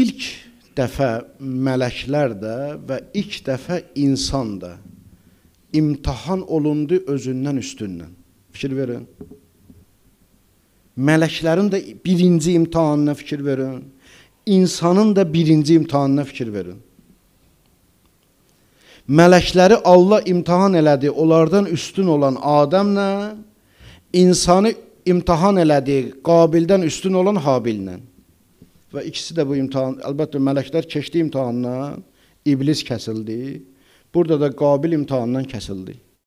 ilk dəfə mələklər də və ilk dəfə insan da imtahan olundu özündən üstündən. Fikir verin. Mələklərin də birinci imtahanına fikir verin. İnsanın da birinci imtahanına fikir verin. Mələkləri Allah imtahan elədi, onlardan üstün olan Adəmlə, insanı imtahan elədi, Qabildən üstün olan Habillə və ikisi də bu imtahan, əlbəttə mələklər keçdi imtahandan, iblis kəsildi. Burada da Qabil imtahandan kəsildi.